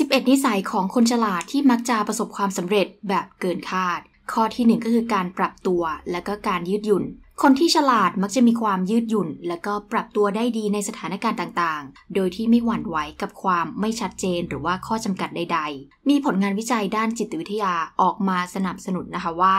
11 นิสัยของคนฉลาดที่มักจะประสบความสำเร็จแบบเกินคาด ข้อที่1ก็คือการปรับตัวและก็การยืดหยุ่น คนที่ฉลาดมักจะมีความยืดหยุ่น และก็ปรับตัวได้ดีในสถานการณ์ต่างๆ โดยที่ไม่หวั่นไหวกับความไม่ชัดเจนหรือว่าข้อจำกัดใดๆ มีผลงานวิจัยด้านจิตวิทยาออกมาสนับสนุนนะคะว่า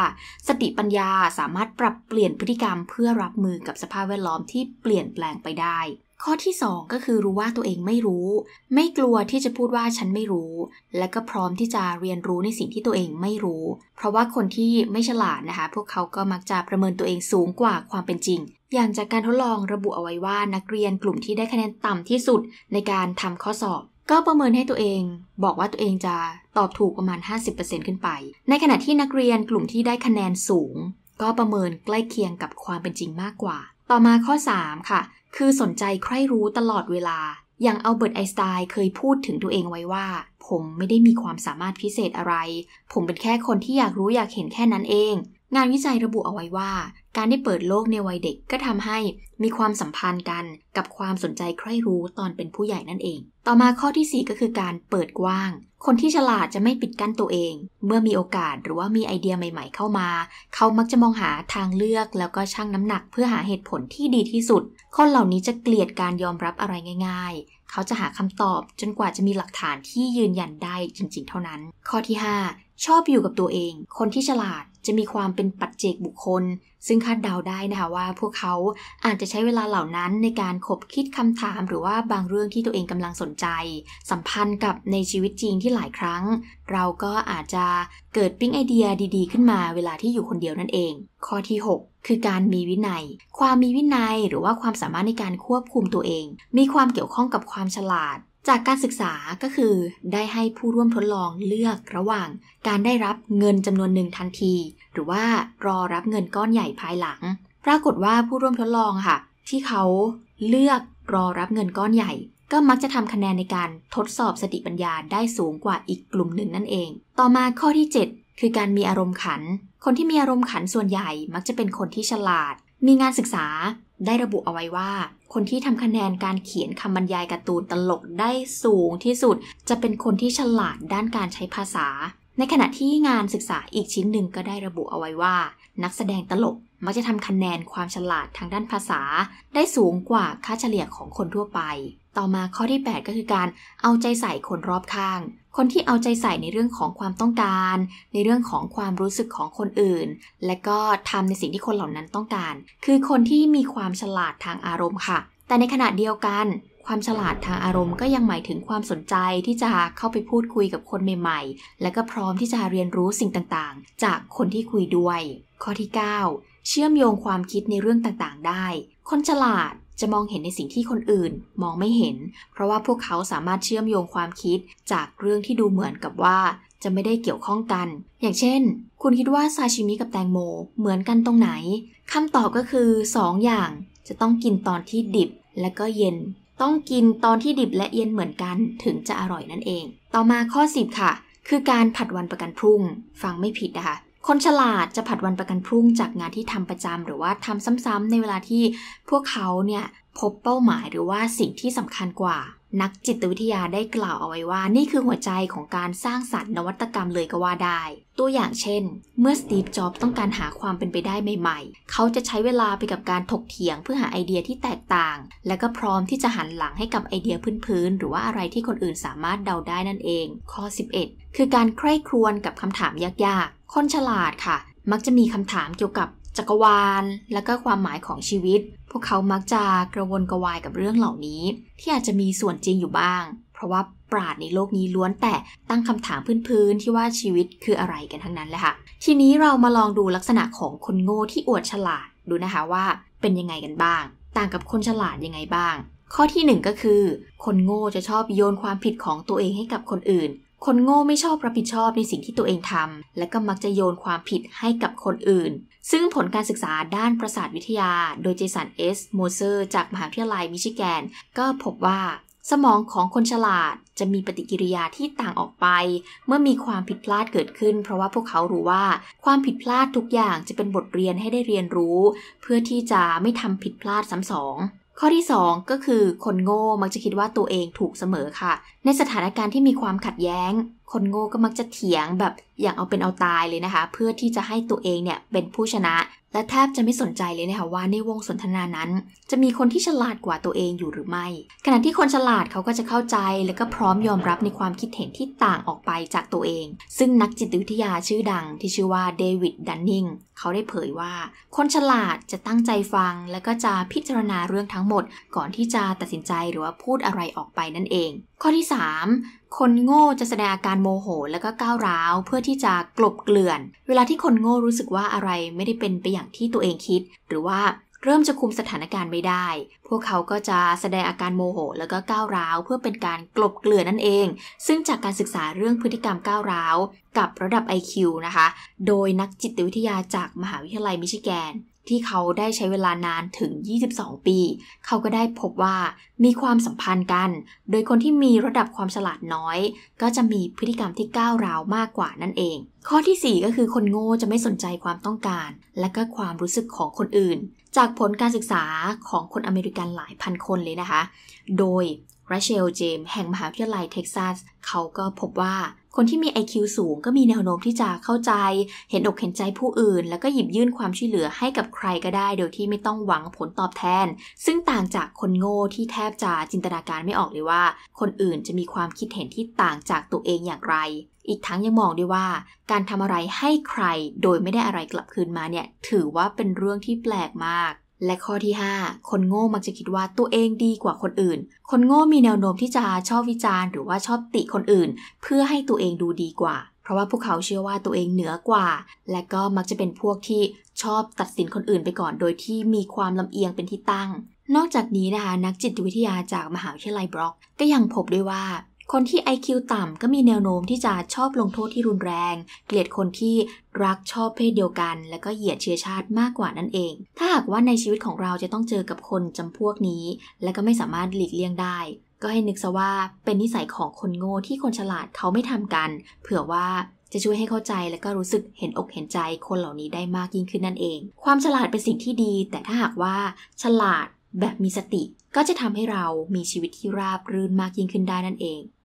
สติปัญญาสามารถปรับเปลี่ยนพฤติกรรมเพื่อรับมือกับสภาพแวดล้อมที่เปลี่ยนแปลงไปได้ข้อที่ 2 ก็คือรู้ว่าตัวเองไม่รู้ ไม่กลัวที่จะพูดว่าฉันไม่รู้ และก็พร้อมที่จะเรียนรู้ในสิ่งที่ตัวเองไม่รู้ เพราะว่าคนที่ไม่ฉลาดนะคะ พวกเขาก็มักจะประเมินตัวเองสูงกว่าความเป็นจริง อย่างจากการทดลองระบุเอาไว้ว่านักเรียนกลุ่มที่ได้คะแนนต่ำที่สุดในการทำข้อสอบ ก็ประเมินให้ตัวเองบอกว่าตัวเองจะตอบถูกประมาณ 50%ขึ้นไป ในขณะที่นักเรียนกลุ่มที่ได้คะแนนสูง ก็ประเมินใกล้เคียงกับความเป็นจริงมากกว่า ต่อมาข้อ 3 ค่ะคือสนใจใคร่รู้ตลอดเวลา อย่างอัลเบิร์ตไอน์สไตน์เคยพูดถึงตัวเองไว้ว่า ผมไม่ได้มีความสามารถพิเศษอะไร ผมเป็นแค่คนที่อยากรู้อยากเห็นแค่นั้นเองงานวิจัยระบุเอาไว้ว่า การได้เปิดโลกในวัยเด็กก็ทำให้มีความสัมพันธ์กันกับความสนใจใคร่รู้ตอนเป็นผู้ใหญ่นั่นเอง ต่อมาข้อที่4ก็คือการเปิดกว้าง คนที่ฉลาดจะไม่ปิดกั้นตัวเอง เมื่อมีโอกาสหรือว่ามีไอเดียใหม่ๆเข้ามา เขามักจะมองหาทางเลือกแล้วก็ชั่งน้ำหนักเพื่อหาเหตุผลที่ดีที่สุด คนเหล่านี้จะเกลียดการยอมรับอะไรง่าย ๆ เขาจะหาคำตอบจนกว่าจะมีหลักฐานที่ยืนยันได้จริง ๆ เท่านั้น ข้อที่5ชอบอยู่กับตัวเอง คนที่ฉลาดจะมีความเป็นปัจเจกบุคคล ซึ่งคาดเดาได้นะคะว่าพวกเขาอาจจะใช้เวลาเหล่านั้นในการคบคิดคำถามหรือว่าบางเรื่องที่ตัวเองกำลังสนใจ สัมพันธ์กับในชีวิตจริงที่หลายครั้ง เราก็อาจจะเกิดปิ๊งไอเดียดีๆขึ้นมาเวลาที่อยู่คนเดียวนั่นเอง ข้อที่ 6 คือการมีวินัย ความมีวินัยหรือว่าความสามารถในการควบคุมตัวเอง มีความเกี่ยวข้องกับความฉลาดจากการศึกษาก็คือได้ให้ผู้ร่วมทดลองเลือกระหว่างการได้รับเงินจำนวนหนึ่งทันที หรือว่ารอรับเงินก้อนใหญ่ภายหลัง ปรากฏว่าผู้ร่วมทดลองค่ะที่เขาเลือกรอรับเงินก้อนใหญ่ ก็มักจะทำคะแนนในการทดสอบสติปัญญาได้สูงกว่าอีกกลุ่มหนึ่งนั่นเอง ต่อมาข้อที่ 7 คือการมีอารมณ์ขัน คนที่มีอารมณ์ขันส่วนใหญ่มักจะเป็นคนที่ฉลาดมีงานศึกษาได้ระบุเอาไว้ว่า คนที่ทำคะแนนการเขียนคำบรรยายการ์ตูนตลกได้สูงที่สุด จะเป็นคนที่ฉลาดด้านการใช้ภาษา ในขณะที่งานศึกษาอีกชิ้นหนึ่งก็ได้ระบุเอาไว้ว่า นักแสดงตลก มักจะทำคะแนนความฉลาดทางด้านภาษา ได้สูงกว่าค่าเฉลี่ยของคนทั่วไปต่อมาข้อที่ 8 ก็คือการเอาใจใส่คนรอบข้าง คนที่เอาใจใส่ในเรื่องของความต้องการ ในเรื่องของความรู้สึกของคนอื่น และก็ทำในสิ่งที่คนเหล่านั้นต้องการ คือคนที่มีความฉลาดทางอารมณ์ค่ะ แต่ในขณะเดียวกันความฉลาดทางอารมณ์ก็ยังหมายถึงความสนใจที่จะเข้าไปพูดคุยกับคนใหม่ๆ และก็พร้อมที่จะเรียนรู้สิ่งต่างๆ จากคนที่คุยด้วย ข้อที่ 9 เชื่อมโยงความคิดในเรื่องต่างๆ ได้ คนฉลาดจะมองเห็นในสิ่งที่คนอื่น มองไม่เห็น เพราะว่าพวกเขาสามารถเชื่อมโยงความคิดจากเรื่องที่ดูเหมือนกับว่า จะไม่ได้เกี่ยวข้องกัน อย่างเช่น คุณคิดว่าซาชิมิกับแตงโม เหมือนกันตรงไหนคำตอบก็คือ2ออย่าง จะต้องกินตอนที่ดิบและก็เย็นต้องกินตอนที่ดิบและเย็นเหมือนกันถึงจะอร่อยนั่นเอง ต่อมาข้อ 10 ค่ะ คือการผัดวันประกันพรุ่งฟังไม่ผิดนะคะคนฉลาดจะผัดวันประกันพรุ่งจากงานที่ทำประจำหรือว่าทำซ้ำๆในเวลาที่พวกเขาเนี่ยพบเป้าหมายหรือว่าสิ่งที่สำคัญกว่านักจิตวิทยาได้กล่าวเอาไว้ว่า นี่คือหัวใจของการสร้างสรรค์นวัตกรรมเลยก็ว่าได้ ตัวอย่างเช่น เมื่อสตีฟ จ็อบต้องการหาความเป็นไปได้ใหม่ๆ เขาจะใช้เวลาไปกับการถกเถียงเพื่อหาไอเดียที่แตกต่างและก็พร้อมที่จะหันหลังให้กับไอเดียพื้นๆ หรือว่าอะไรที่คนอื่นสามารถเดาได้นั่นเอง ข้อ 11 คือการใคร่ครวญกับคำถามยากๆ คนฉลาดค่ะ มักจะมีคำถามเกี่ยวกับจักรวาล และก็ความหมายของชีวิตพวกเขามักจะกระวนกระวายกับเรื่องเหล่านี้ ที่อาจจะมีส่วนจริงอยู่บ้างเพราะว่าปราดในโลกนี้ล้วนแต่ตั้งคำถามพื้นๆที่ว่าชีวิตคืออะไรกันทั้งนั้นแหละค่ะทีนี้เรามาลองดูลักษณะของคนโง่ที่อวดฉลาดดูนะคะว่าเป็นยังไงกันบ้าง ต่างกับคนฉลาดยังไงบ้าง ข้อที่ 1 ก็คือ คนโง่จะชอบโยนความผิดของตัวเองให้กับคนอื่นคนโง่ไม่ชอบรับผิดชอบในสิ่งที่ตัวเองทำ และก็มักจะโยนความผิดให้กับคนอื่น ซึ่งผลการศึกษาด้านประสาทวิทยาโดยเจสันเอสโมเซอร์จากมหาวิทยาลัยมิชิแกน ก็พบว่า สมองของคนฉลาดจะมีปฏิกิริยาที่ต่างออกไปเมื่อมีความผิดพลาดเกิดขึ้น เพราะว่าพวกเขารู้ว่าความผิดพลาดทุกอย่างจะเป็นบทเรียนให้ได้เรียนรู้ เพื่อที่จะไม่ทำผิดพลาดซ้ำสองข้อที่ 2 ก็คือคนโง่มักจะคิดว่าตัวเองถูกเสมอค่ะ ในสถานการณ์ที่มีความขัดแย้งคนโง่ก็มักจะเถียงแบบอย่างเอาเป็นเอาตายเลยนะคะ เพื่อที่จะให้ตัวเองเนี่ยเป็นผู้ชนะและแทบจะไม่สนใจเลยนะคะว่าในวงสนทนานั้น จะมีคนที่ฉลาดกว่าตัวเองอยู่หรือไม่ ขณะที่คนฉลาดเขาก็จะเข้าใจและก็พร้อมยอมรับในความคิดเห็นที่ต่างออกไปจากตัวเอง ซึ่งนักจิตวิทยาชื่อดัง ที่ชื่อว่าเดวิดดันนิงเขาได้เผยว่า คนฉลาดจะตั้งใจฟัง และก็จะพิจารณาเรื่องทั้งหมด ก่อนที่จะตัดสินใจหรือว่าพูดอะไรออกไปนั่นเองข้อที่ 3 คนโง่จะแสดงอาการโมโหแล้วก็ก้าวร้าว เพื่อที่จะกลบเกลื่อน เวลาที่คนโง่รู้สึกว่าอะไรไม่ได้เป็นไปอย่างที่ตัวเองคิด หรือว่าเริ่มจะคุมสถานการณ์ไม่ได้ พวกเขาก็จะแสดงอาการโมโหแล้วก็ก้าวร้าว เพื่อเป็นการกลบเกลื่อนนั่นเอง ซึ่งจากการศึกษาเรื่องพฤติกรรมก้าวร้าวกับระดับ IQ นะคะ โดยนักจิตวิทยาจากมหาวิทยาลัยมิชิแกน ที่เขาได้ใช้เวลานานถึง 22 ปี เขาก็ได้พบว่ามีความสัมพันธ์กัน โดยคนที่มีระดับความฉลาดน้อย ก็จะมีพฤติกรรมที่ก้าวร้าวมากกว่านั่นเอง ข้อที่ 4 ก็คือคนโง่จะไม่สนใจความต้องการ และก็ความรู้สึกของคนอื่น จากผลการศึกษาของคนอเมริกันหลายพันคนเลยนะคะ โดยราเชลเจมแห่งมหาวิทยาลัยเท็กซัสเขาก็พบว่าคนที่มี IQ สูงก็มีแนวโน้มที่จะเข้าใจ เห็นอกเห็นใจผู้อื่นแล้วก็หยิบยื่นความช่วยเหลือให้กับใครก็ได้โดยที่ไม่ต้องหวังผลตอบแทน ซึ่งต่างจากคนโง่ที่แทบจะจินตนาการไม่ออกเลยว่าคนอื่นจะมีความคิดเห็นที่ต่างจากตัวเองอย่างไร อีกทั้งยังมองด้วยว่าการทำอะไรให้ใครโดยไม่ได้อะไรกลับคืนมาเนี่ยถือว่าเป็นเรื่องที่แปลกมากและข้อที่5คนโง่มักจะคิดว่าตัวเองดีกว่าคนอื่น คนโง่มีแนวโน้มที่จะชอบวิจารณ์หรือว่าชอบติคนอื่น เพื่อให้ตัวเองดูดีกว่า เพราะว่าพวกเขาเชื่อว่าตัวเองเหนือกว่า และก็มักจะเป็นพวกที่ชอบตัดสินคนอื่นไปก่อน โดยที่มีความลำเอียงเป็นที่ตั้ง นอกจากนี้ นะคะ นักจิตวิทยาจากมหาวิทยาลัยบล็อก ก็ยังพบด้วยว่าคนที่ IQ ต่ำก็มีแนวโน้มที่จะชอบลงโทษที่รุนแรง เกลียดคนที่รักชอบเพศเดียวกัน และก็เหยียดเชื้อชาติมากกว่านั่นเอง ถ้าหากว่าในชีวิตของเราจะต้องเจอกับคนจำพวกนี้ และก็ไม่สามารถหลีกเลี่ยงได้ ก็ให้นึกซะว่าเป็นนิสัยของคนโง่ที่คนฉลาดเขาไม่ทำกัน เผื่อว่าจะช่วยให้เข้าใจและก็รู้สึกเห็นอกเห็นใจคนเหล่านี้ได้มากยิ่งขึ้นนั่นเอง ความฉลาดเป็นสิ่งที่ดี แต่ถ้าหากว่าฉลาดแบบมีสติ ก็จะทำให้เรามีชีวิตที่ราบรื่นมากยิ่งขึ้นได้นั่นเอง